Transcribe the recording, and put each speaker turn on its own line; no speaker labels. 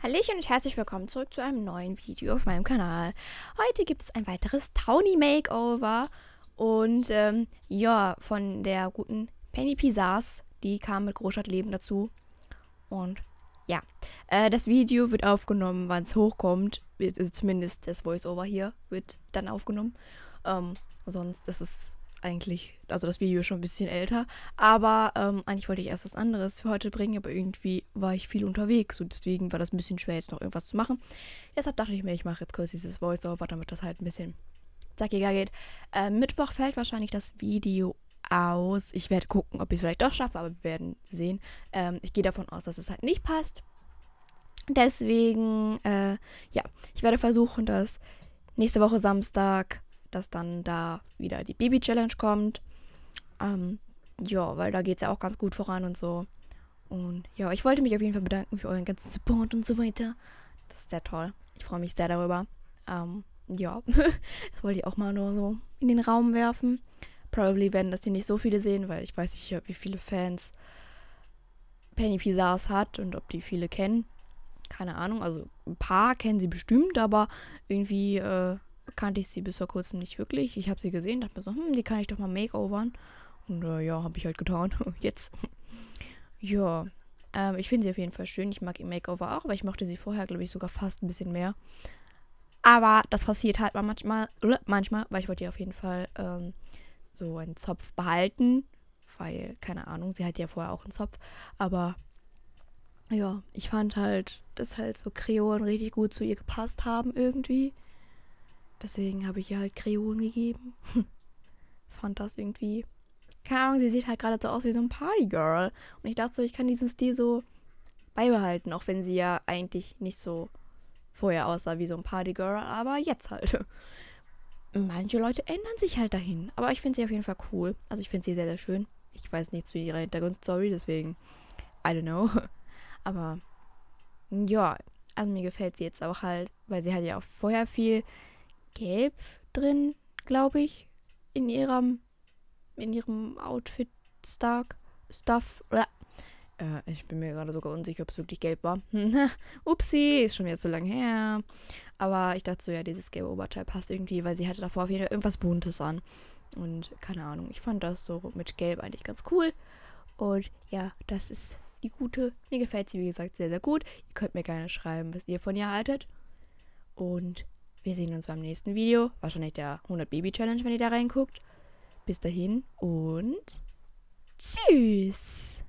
Hallöchen und herzlich willkommen zurück zu einem neuen Video auf meinem Kanal. Heute gibt es ein weiteres Townie Makeover und ähm, ja, von der guten Penny Pisars, die kam mit Großstadtleben dazu und ja, äh, das Video wird aufgenommen, wann es hochkommt, also zumindest das Voiceover hier wird dann aufgenommen, ähm, sonst ist es eigentlich, also das Video ist schon ein bisschen älter, aber ähm, eigentlich wollte ich erst was anderes für heute bringen, aber irgendwie war ich viel unterwegs und deswegen war das ein bisschen schwer, jetzt noch irgendwas zu machen. Deshalb dachte ich mir, ich mache jetzt kurz dieses Voice-Over, damit das halt ein bisschen zackiger geht. Äh, Mittwoch fällt wahrscheinlich das Video aus. Ich werde gucken, ob ich es vielleicht doch schaffe, aber wir werden sehen. Ähm, ich gehe davon aus, dass es halt nicht passt. Deswegen, äh, ja, ich werde versuchen, das nächste Woche Samstag dass dann da wieder die Baby-Challenge kommt. Ähm, ja, weil da geht es ja auch ganz gut voran und so. Und ja, ich wollte mich auf jeden Fall bedanken für euren ganzen Support und so weiter. Das ist sehr toll. Ich freue mich sehr darüber. Ähm, ja, das wollte ich auch mal nur so in den Raum werfen. Probably werden das hier nicht so viele sehen, weil ich weiß nicht, wie viele Fans Penny Pizzas hat und ob die viele kennen. Keine Ahnung, also ein paar kennen sie bestimmt, aber irgendwie äh, kannte ich sie bis vor kurzem nicht wirklich. Ich habe sie gesehen, dachte mir so, hm, die kann ich doch mal makeovern. Und äh, ja, habe ich halt getan. Jetzt. ja. Ähm, ich finde sie auf jeden Fall schön. Ich mag ihr Makeover auch, aber ich mochte sie vorher, glaube ich, sogar fast ein bisschen mehr. Aber das passiert halt manchmal, äh, manchmal, weil ich wollte ihr auf jeden Fall ähm, so einen Zopf behalten. Weil, keine Ahnung, sie hatte ja vorher auch einen Zopf. Aber ja, ich fand halt, dass halt so Kreolen richtig gut zu ihr gepasst haben irgendwie. Deswegen habe ich ihr halt Kreon gegeben. Fand das irgendwie. Keine Ahnung, sie sieht halt gerade so aus wie so ein Partygirl. Und ich dachte so, ich kann diesen Stil so beibehalten, auch wenn sie ja eigentlich nicht so vorher aussah wie so ein Partygirl, aber jetzt halt. Manche Leute ändern sich halt dahin. Aber ich finde sie auf jeden Fall cool. Also ich finde sie sehr, sehr schön. Ich weiß nicht zu ihrer Hintergrundstory, deswegen. I don't know. Aber ja, also mir gefällt sie jetzt auch halt, weil sie hat ja auch vorher viel Gelb drin, glaube ich, in ihrem in ihrem Outfit Stark Stuff. Äh, ich bin mir gerade sogar unsicher, ob es wirklich gelb war. Upsi, ist schon wieder zu lang her. Aber ich dachte so, ja, dieses gelbe Oberteil passt irgendwie, weil sie hatte davor auf jeden Fall irgendwas Buntes an. Und keine Ahnung, ich fand das so mit gelb eigentlich ganz cool. Und ja, das ist die gute. Mir gefällt sie, wie gesagt, sehr, sehr gut. Ihr könnt mir gerne schreiben, was ihr von ihr haltet. Und wir sehen uns beim nächsten Video, wahrscheinlich der 100 Baby Challenge, wenn ihr da reinguckt. Bis dahin und tschüss!